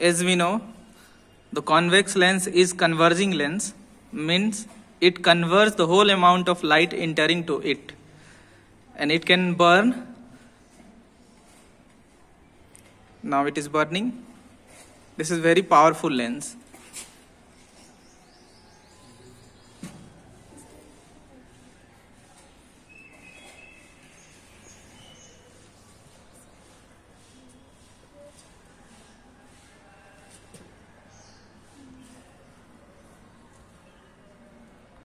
as we know the convex lens is converging lens means it converges the whole amount of light entering to it and it can burn now it is burning this is very powerful lens